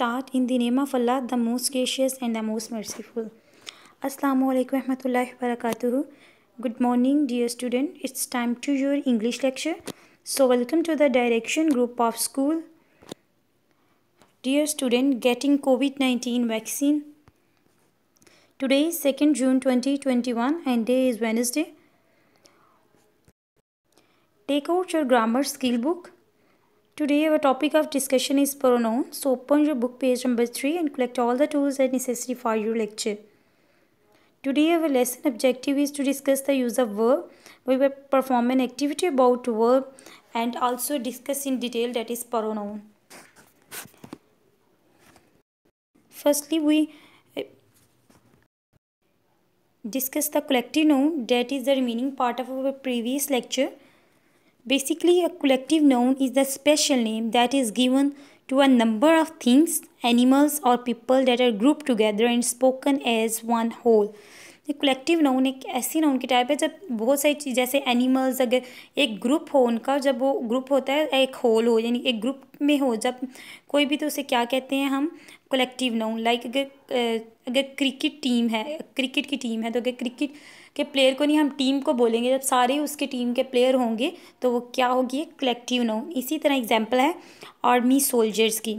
start in the name of Allah, the most gracious and the most merciful. Assalamu alaikum warahmatullahi wabarakatuh. Good morning dear student. It's time to your English lecture. So welcome to the direction group of school. Dear student, getting COVID-19 vaccine. Today is 2nd June 2021 and day is Wednesday. Take out your grammar skill book Today our topic of discussion is pronoun. So open your book page number 3 and collect all the tools that necessary for your lecture. Today our lesson objective is to discuss the use of verb. We will perform an activity about verb and also discuss in detail that is pronoun. Firstly we eh, discuss the collective noun that is the remaining part of our previous lecture. Basically, a collective noun is the special name that is given to a number of things, animals, or people that are grouped together and spoken as one whole. Collective noun एक ऐसी noun की type है जब बहुत सारी चीज़ जैसे animals अगर एक ग्रुप हो उनका जब वो ग्रुप होता है एक होल हो यानी एक ग्रुप में हो जब कोई भी तो उसे क्या कहते हैं हम कलेक्टिव नाउन लाइक अगर अगर क्रिकेट टीम है क्रिकेट की टीम है तो अगर क्रिकेट के प्लेयर को नहीं हम टीम को बोलेंगे जब सारे उसके टीम के प्लेयर होंगे तो वो क्या होगी कलेक्टिव नाउन इसी तरह एग्जाम्पल है आर्मी सोल्जर्स की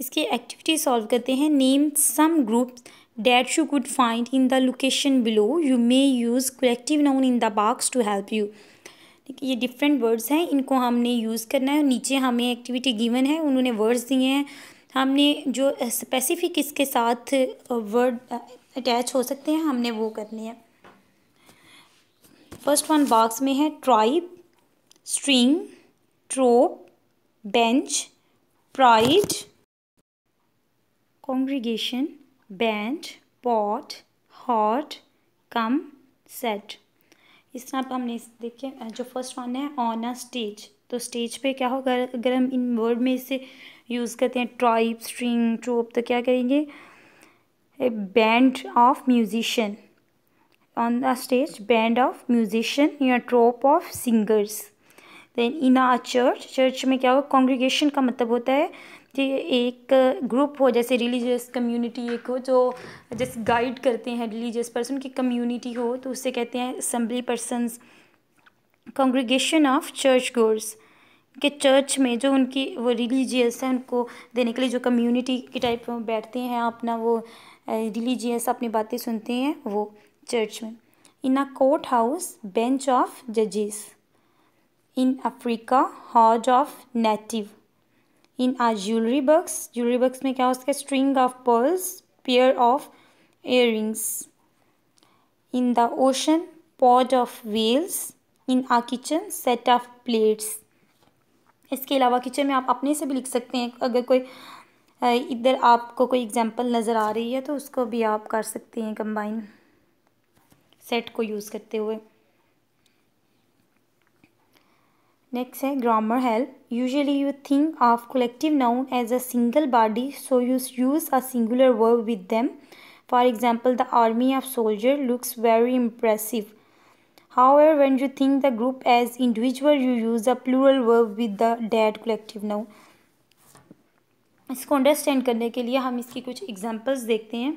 इसकी एक्टिविटी सॉल्व करते हैं name some groups that you could find in the location below you may use collective noun in the box to help you ये डिफरेंट वर्ड्स हैं इनको हमने यूज़ करना है नीचे हमें एक्टिविटी गिवन है उन्होंने वर्ड्स दिए हैं हमने जो स्पेसिफिक इसके साथ वर्ड अटैच हो सकते हैं हमने वो करने हैं फर्स्ट वन बॉक्स में है tribe string troupe bench pride congregation bench pod host come set इस तरह पर हमने देखिए जो फर्स्ट वन है ऑन अ स्टेज तो स्टेज पे क्या होगा अगर हम इन वर्ड में इसे यूज़ करते हैं ट्राइब स्ट्रिंग ट्रोप तो क्या करेंगे a band of musician on the stage band of musician या troupe of singers then in a church church में क्या होगा कॉन्ग्रीगेशन का मतलब होता है कि एक ग्रुप हो जैसे रिलीजियस कम्युनिटी एक हो जो जैसे गाइड करते हैं रिलीजियस पर्सन की कम्युनिटी हो तो उससे कहते हैं assembly persons congregation of church goers के चर्च में जो उनकी वो रिलीजियस है उनको देने के लिए जो कम्युनिटी के टाइप में बैठते हैं अपना वो रिलीजियस अपनी बातें सुनते हैं वो चर्च में इन a court house bench of जजेस in Africa हॉज of native in are jewellery box jewellery बक्स में क्या हो सकता है string of pearls pair of year in the ocean pod of wheels in uh kitchen set of plates इसके अलावा kitchen में आप अपने से भी लिख सकते हैं अगर कोई इधर आपको कोई एग्जांपल नज़र आ रही है तो उसको भी आप कर सकते हैं कंबाइन सेट को यूज़ करते हुए नेक्स्ट है grammar help usually you think of collective noun as a single body so you use a singular verb with them for example the army of soldier looks very impressive However, when you think the group as individual you use a plural verb with the dead collective noun इसको understand करने के लिए हम इसकी कुछ examples देखते हैं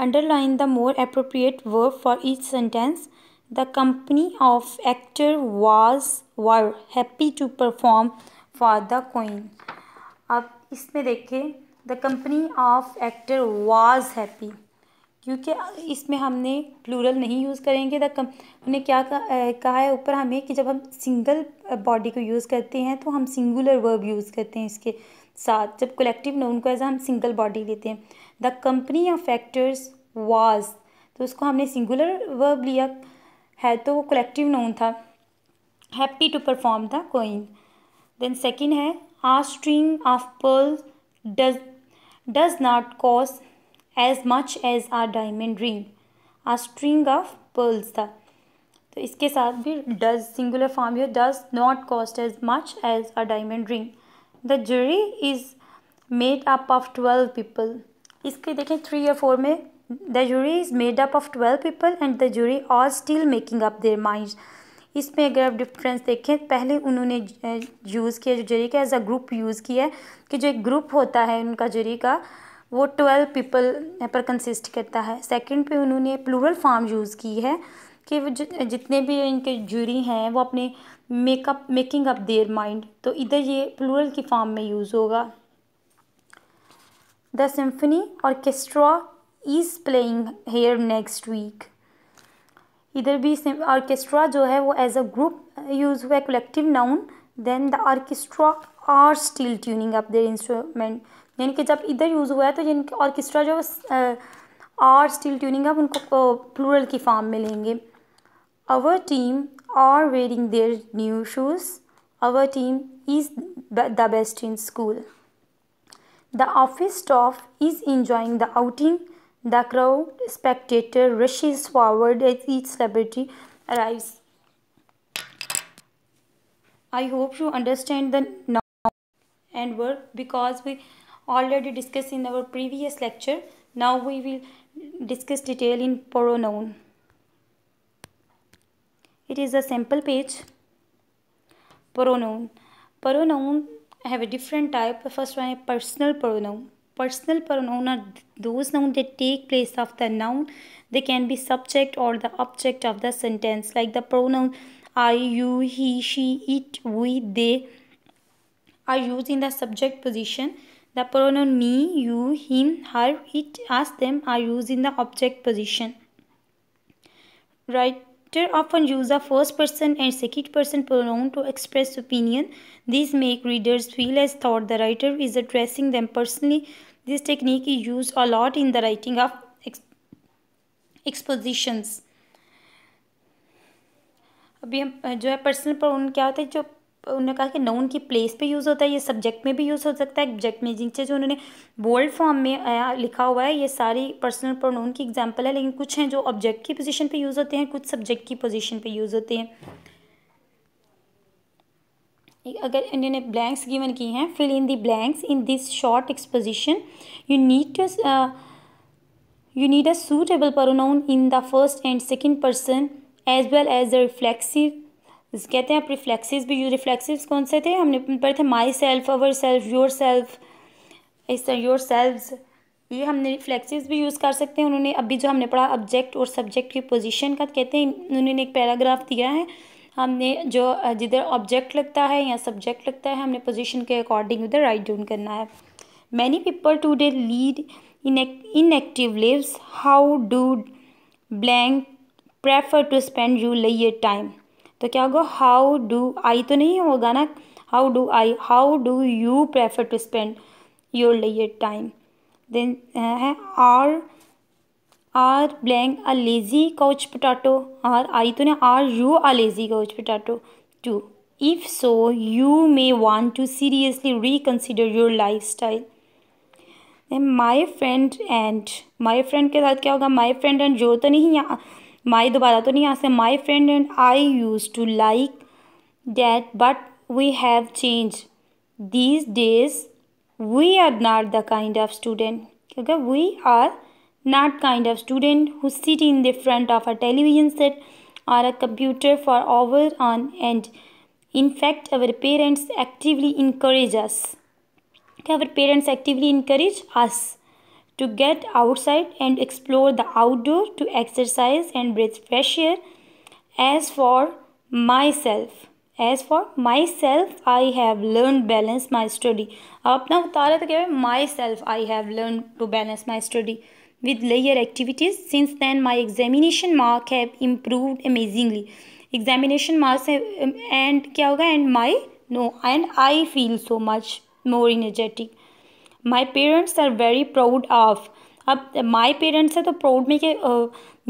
underline the more appropriate verb for each sentence the company of actor was were happy to perform for the queen अब इसमें देखें the company of actor was happy क्योंकि इसमें हमने प्लूरल नहीं यूज़ करेंगे द कम उन्हें क्या कहा है ऊपर हमें कि जब हम सिंगल बॉडी को यूज़ करते हैं तो हम सिंगुलर वर्ब यूज़ करते हैं इसके साथ जब कलेक्टिव नाउन को एज हम सिंगल बॉडी लेते हैं the company of actors was तो उसको हमने सिंगुलर वर्ब लिया है तो वो कलेक्टिव नोन था happy to perform the queen then second है a string of pearl does does not cost as much as a diamond ring a string of pearls था तो इसके साथ भी डज सिंगुलर फॉर्म है does not cost as much as a diamond ring the jury is made up of twelve people इसके देखें three या four में the jury is made up of twelve people and the jury all still making up their mind इसमें अगर आप difference देखें पहले उन्होंने यूज़ किया जो जरी का एज अ ग्रुप यूज़ किया है कि जो एक ग्रुप होता है उनका जरी का वो ट्वेल्व पीपल पर कंसिस्ट करता है सेकंड पे उन्होंने प्लूरल फॉर्म यूज़ की है कि वो जितने भी इनके जूरी हैं वो अपने make up making up their mind तो इधर ये प्लूरल की फॉर्म में यूज़ होगा the symphony orchestra is playing here next week इधर भी ऑर्केस्ट्रा जो है वो एज अ ग्रुप यूज़ हुआ है collective noun then the orchestra are still tuning up their instrument यानी कि जब इधर यूज़ हुआ है तो जिनके ऑर्केस्ट्रा जो आर स्टिल ट्यूनिंग अप उनको प्लूरल uh, की फॉर्म में लेंगे our team are wearing their new shoes our team is the best in school the office staff is enjoying the outing The crowd spectator rushes forward as each celebrity arrives. I hope you understand the noun and verb because we already discussed in our previous lecture. Now we will discuss detail in pronoun. It is a sample page. Pronoun. Pronoun have a different type. first one is personal pronoun personal pronoun are those nouns that take place of the noun. They can be subject or the object of the sentence like the pronoun I, you, he, she, it, we, they are used in the subject position. The pronoun me, you, him, her, it, us, them are used in the object position. Right Doctors often use a first person and second person pronoun to express opinion. These make readers feel as though the writer is addressing them personally. This technique is used a lot in the writing of ex expositions. अभी हम जो है personal pronoun क्या होता है जो उन्होंने कहा कि नाउन की प्लेस पे यूज़ होता है ये सब्जेक्ट में भी यूज़ हो सकता है एब्जेक्ट में जिनसे जो उन्होंने बोल्ड फॉर्म में आया लिखा हुआ है ये सारी पर्सनल प्रोनाउन की एग्जाम्पल है लेकिन कुछ हैं जो ऑब्जेक्ट की पोजिशन पे यूज़ होते हैं कुछ सब्जेक्ट की पोजिशन पे यूज़ होते हैं अगर इन्होंने ब्लैंक्स गिवन की हैं fill in the blanks in this short exposition you need to you need a suitable pronoun in the first and second person as well as the reflexive जिसे कहते हैं आप रिफ्लेक्सिव भी रिफ्लेक्सिव कौन से थे हमने पढ़े थे myself ourself yourself इस तरह योर सेल्फ ये हमने रिफ्लेक्सिव भी यूज़ कर सकते हैं उन्होंने अभी जो हमने पढ़ा ऑब्जेक्ट और सब्जेक्ट की पोजीशन का कहते हैं उन्होंने एक पैराग्राफ दिया है हमने जो जिधर ऑब्जेक्ट लगता है या सब्जेक्ट लगता है हमने पोजिशन के अकॉर्डिंग उधर राइट डाउन करना है many people today lead in inactive lives how do blank prefer to spend you लेयर टाइम तो क्या होगा हाउ डू आई तो नहीं होगा ना how do I how do you prefer to spend your लेयर टाइम देन है are are blank a lazy couch potato are I तो ना are you a lazy couch potato too if so you may want to seriously reconsider your lifestyle my friend and my friend के साथ क्या होगा माई friend and जो तो नहीं यहाँ माई दोबारा तो नहीं आ सकता my friend and I use to like that but we have change these days we are not the kind of student क्योंकि we are not kind of student who sit in the front of a television set or a computer for hours on end. In fact, our parents actively encourage us. Our parents actively encourage us to get outside and explore the outdoor, to exercise and breathe fresh air. As for myself, as for myself, I have learned balance my study. अब अपना उतारा तो क्या है myself I have learn to balance with layer activities. Since then, my examination mark have improved amazingly. Examination marks have, and क्या and my no and I feel so much more energetic. My parents are very proud of अब my parents है तो proud में के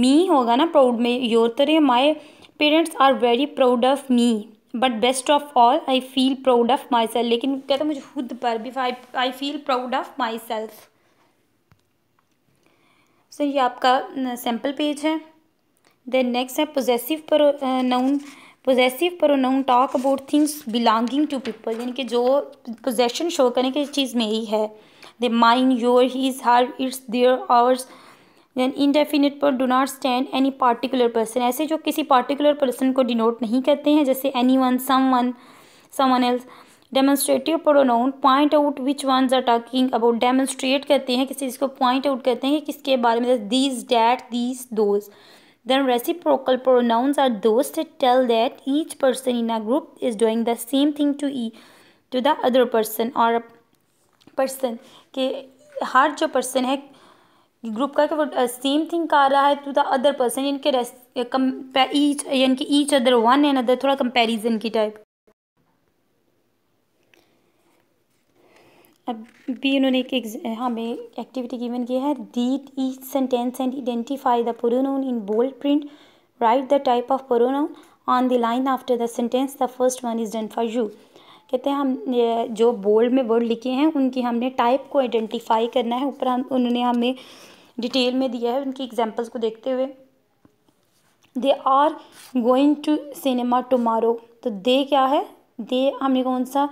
मी uh, होगा ना proud में your तरह my parents are very proud of me but best of all I feel proud of myself लेकिन कहते हैं मुझे खुद पर भी I feel proud of myself sir ये आपका सैम्पल पेज है देन नेक्स्ट है possessive pronoun uh, possessive pronoun talk about things belonging to people यानी कि जो पोजेशन शो करने की चीज़ में ही है they mine your his her its their ours then indefinite पर do not stand any particular person ऐसे जो किसी पार्टिकुलर पर्सन को डिनोट नहीं करते हैं जैसे anyone someone someone else demonstrative pronoun point out which one are talking about demonstrate करते हैं किसी चीज़ को पॉइंट आउट करते हैं कि किसके बारे में these that these those Then reciprocal pronouns are those that tell that each person in a group is doing the same thing to e to the other person or person ke har jo person hai group का कि वो same thing कर रहा है to the other person इनके rest come each यानी कि each other one and other थोड़ा कंपैरिजन की टाइप अब भी उन्होंने एक हमें एक्टिविटी गिवन किया है read each sentence and identify the pronoun in bold print write the type of pronoun on the line after the sentence the first one is done for you कहते हैं हम जो बोल्ड में word लिखे हैं उनकी हमने टाइप को आइडेंटिफाई करना है ऊपर हम उन्होंने हमें डिटेल में दिया है उनकी एग्जाम्पल्स को देखते हुए they are going to cinema tomorrow तो दे क्या है दे हमने कौन सा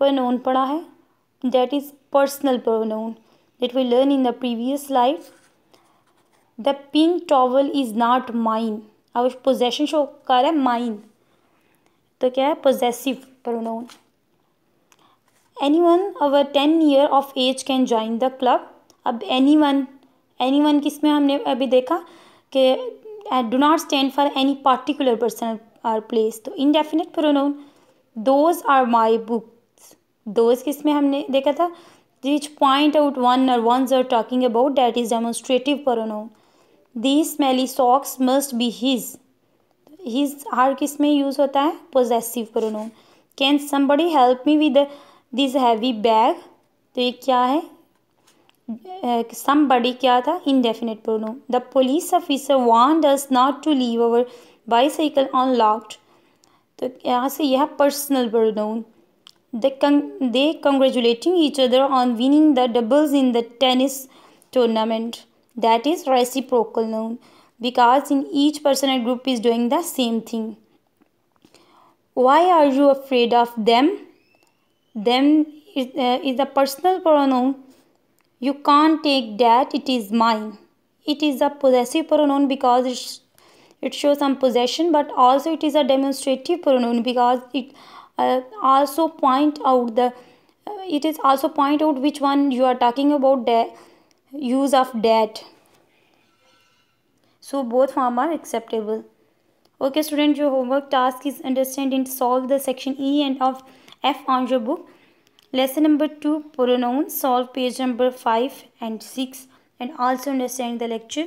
पर नोन पढ़ा है that is personal pronoun that we learn in the previous slide the pink towel is not mine अब पोजेशन शो कर रहा है माइन तो क्या है possessive pronoun anyone over ten year of age can join the club अब anyone anyone किस में हमने अभी देखा कि do not stand for any particular person or place तो indefinite pronoun those are my book those किसमें हमने देखा था दिच पॉइंट आउट वन और one are talking about that is demonstrative no the smelly socks must be his his her किस में use होता है possessive pronoun can somebody help me with this heavy bag तो ये क्या है some uh, बड़ी क्या था indefinite pronoun the police officer one does not to leave our bicycle unlocked तो यहाँ से यह personal pronoun They, con they congratulating each other on winning the doubles in the tennis tournament. That is reciprocal noun because in each person group is doing the same thing. Why are you afraid of them? Them is, uh, is a personal pronoun. You can't take that. It is mine. It is a possessive pronoun because it shows some possession but also it is a demonstrative pronoun because it uh, also point out the uh, it is also point out which one you are talking about the use of that so both form are acceptable okay student your homework task is understand and solve the section e and of f on your book lesson number 2 pronouns solve page number 5 and 6 and also understand the lecture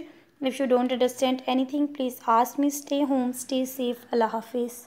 if you don't understand anything please ask me stay home stay safe allah hafiz